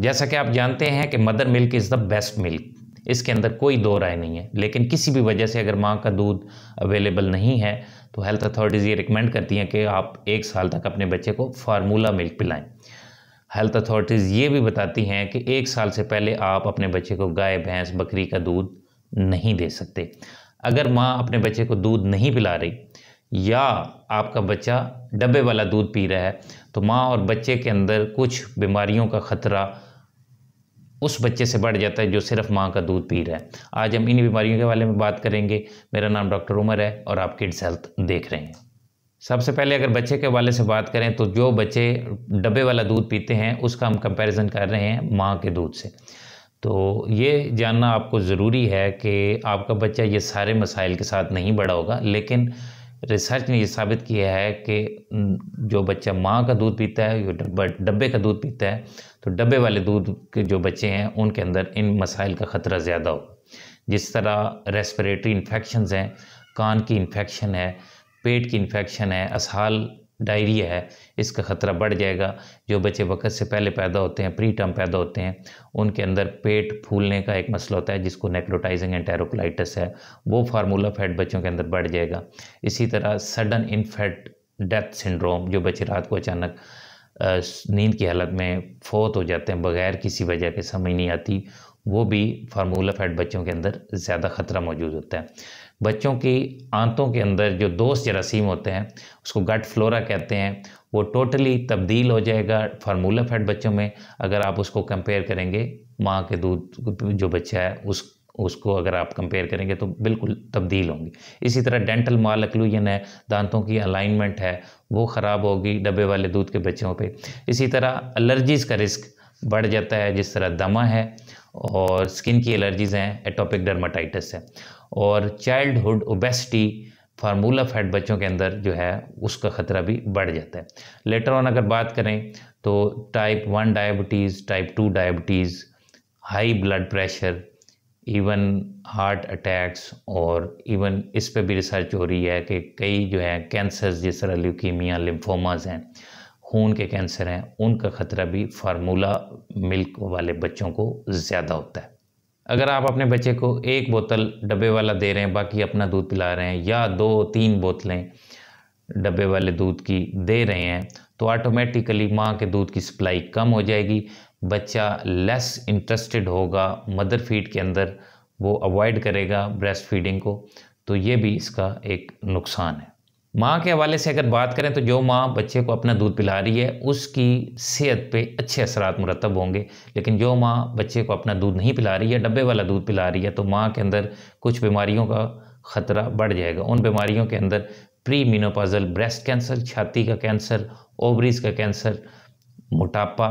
जैसा कि आप जानते हैं कि mother milk is the best milk इसके अंदर कोई दो राय नहीं है लेकिन किसी भी वजह से अगर माँ का दूध अवेलेबल नहीं है तो हेल्थ अथॉरिटीज़ ये रिकमेंड करती हैं कि आप एक साल तक अपने बच्चे को फार्मूला मिल्क पिलाएं हेल्थ अथॉरिटीज़ ये भी बताती हैं कि एक साल से पहले आप अपने बच्चे को गाय भैंस बकरी का दूध नहीं दे सकते अगर माँ अपने बच्चे को दूध नहीं पिला रही या आपका बच्चा डब्बे वाला दूध पी रहा है तो माँ और बच्चे के अंदर कुछ बीमारियों का ख़तरा उस बच्चे से बढ़ जाता है जो सिर्फ माँ का दूध पी रहा है आज हम इन बीमारियों के बारे में बात करेंगे मेरा नाम डॉक्टर उमर है और आप किड्स हेल्थ देख रहे हैं सबसे पहले अगर बच्चे के वाले से बात करें तो जो बच्चे डब्बे वाला दूध पीते हैं उसका हम कंपैरिजन कर रहे हैं माँ के दूध से तो ये जानना आपको ज़रूरी है कि आपका बच्चा ये सारे मसाइल के साथ नहीं बड़ा होगा लेकिन रिसर्च ने ये साबित किया है कि जो बच्चा माँ का दूध पीता है जो डब्बे का दूध पीता है तो डब्बे वाले दूध के जो बच्चे हैं उनके अंदर इन मसाइल का ख़तरा ज़्यादा हो जिस तरह रेस्परेटरी इन्फेक्शन हैं कान की इन्फेक्शन है पेट की इन्फेक्शन है असहाल डायरिया है इसका ख़तरा बढ़ जाएगा जो बच्चे वक़्त से पहले पैदा होते हैं प्री टर्म पैदा होते हैं उनके अंदर पेट फूलने का एक मसला होता है जिसको नेक्रोटाइजिंग एंटेरोकोलाइटिस है वो फार्मूला फैट बच्चों के अंदर बढ़ जाएगा इसी तरह सडन इनफेट डेथ सिंड्रोम जो बच्चे रात को अचानक नींद की हालत में फोत हो जाते हैं बगैर किसी वजह के समझ नहीं आती वो भी फार्मूला फैट बच्चों के अंदर ज़्यादा ख़तरा मौजूद होता है बच्चों की आंतों के अंदर जो दोस्त जरासीम होते हैं उसको गट फ्लोरा कहते हैं वो टोटली तब्दील हो जाएगा फार्मूला फैट बच्चों में अगर आप उसको कंपेयर करेंगे माँ के दूध जो बच्चा है उस उसको अगर आप कंपेयर करेंगे तो बिल्कुल तब्दील होंगी इसी तरह डेंटल माल अक्लूजन है दांतों की अलाइनमेंट है वो ख़राब होगी डब्बे वाले दूध के बच्चों पे इसी तरह एलर्जीज़ का रिस्क बढ़ जाता है जिस तरह दमा है और स्किन की एलर्जीज़ हैं एटोपिक डर्माटाइटिस है और चाइल्डहुड ओबेसिटी फार्मूला फैट बच्चों के अंदर जो है उसका ख़तरा भी बढ़ जाता है लेटर ऑन अगर बात करें तो type one diabetes type two diabetes high blood pressure even heart attacks और इवन इस पर भी रिसर्च हो रही है कि कई जो है कैंसर्स जिस तरह ल्यूकीमिया लिम्फोमास हैं खून के कैंसर हैं उनका ख़तरा भी फार्मूला मिल्क वाले बच्चों को ज़्यादा होता है अगर आप अपने बच्चे को एक बोतल डब्बे वाला दे रहे हैं बाकी अपना दूध पिला रहे हैं या दो तीन बोतलें डब्बे वाले दूध की दे रहे हैं तो ऑटोमेटिकली माँ के दूध की सप्लाई कम हो जाएगी बच्चा लेस इंटरेस्टेड होगा मदर फीड के अंदर वो अवॉइड करेगा ब्रेस्ट फीडिंग को तो ये भी इसका एक नुकसान है माँ के हवाले से अगर बात करें तो जो माँ बच्चे को अपना दूध पिला रही है उसकी सेहत पे अच्छे असरात मुरतब होंगे लेकिन जो माँ बच्चे को अपना दूध नहीं पिला रही है डब्बे वाला दूध पिला रही है तो माँ के अंदर कुछ बीमारियों का ख़तरा बढ़ जाएगा उन बीमारियों के अंदर प्री मीनोपाजल ब्रेस्ट कैंसर छाती का कैंसर ओवरीज का कैंसर मोटापा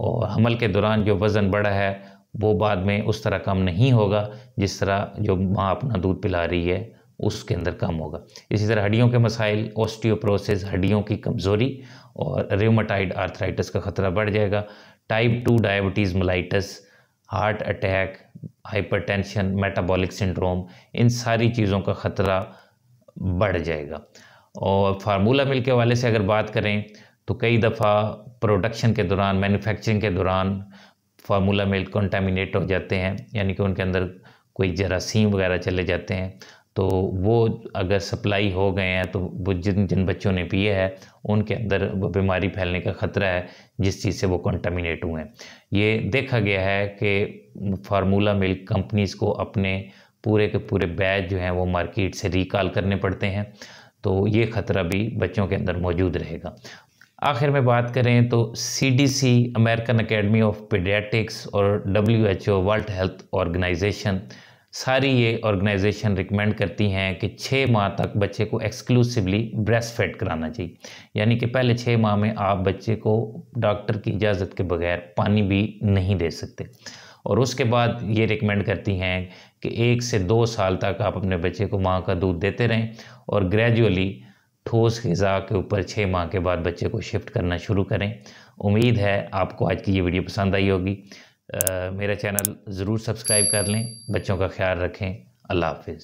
और हमल के दौरान जो वज़न बढ़ा है वो बाद में उस तरह कम नहीं होगा जिस तरह जो माँ अपना दूध पिला रही है उसके अंदर कम होगा इसी तरह हड्डियों के मसाइल ऑस्टियोप्रोसेस हड्डियों की कमज़ोरी और रेमोटाइड आर्थराइटिस का ख़तरा बढ़ जाएगा type two diabetes mellitus heart attack hypertension metabolic syndrome इन सारी चीज़ों का ख़तरा बढ़ जाएगा और फार्मूला मिल के हवाले से अगर बात करें तो कई दफ़ा प्रोडक्शन के दौरान मैन्युफैक्चरिंग के दौरान फार्मूला मिल्क कंटामिनेट हो जाते हैं यानी कि उनके अंदर कोई जरासीम वगैरह चले जाते हैं तो वो अगर सप्लाई हो गए हैं तो वो जिन जिन बच्चों ने पिए है उनके अंदर वो बीमारी फैलने का ख़तरा है जिस चीज़ से वो कंटामिनेट हुए हैं ये देखा गया है कि फार्मूला मिल्क कंपनीज़ को अपने पूरे के पूरे बैच जो हैं वो मार्केट से रिकॉल करने पड़ते हैं तो ये ख़तरा भी बच्चों के अंदर मौजूद रहेगा आखिर में बात करें तो सी अमेरिकन अकेडमी ऑफ पीडियाटिक्स और ओ वर्ल्ड हेल्थ ऑर्गेनाइजेशन सारी ये ऑर्गेनाइजेशन रिकमेंड करती हैं कि छः माह तक बच्चे को एक्सक्लूसिवली ब्रेस्ट फेड कराना चाहिए यानी कि पहले छः माह में आप बच्चे को डॉक्टर की इजाज़त के बगैर पानी भी नहीं दे सकते और उसके बाद ये रिकमेंड करती हैं कि एक से दो साल तक आप अपने बच्चे को माँ का दूध देते रहें और ग्रेजुअली ठोस गज़ा के ऊपर छः माह के बाद बच्चे को शिफ्ट करना शुरू करें उम्मीद है आपको आज की ये वीडियो पसंद आई होगी मेरा चैनल ज़रूर सब्सक्राइब कर लें बच्चों का ख्याल रखें अल्लाह हाफिज़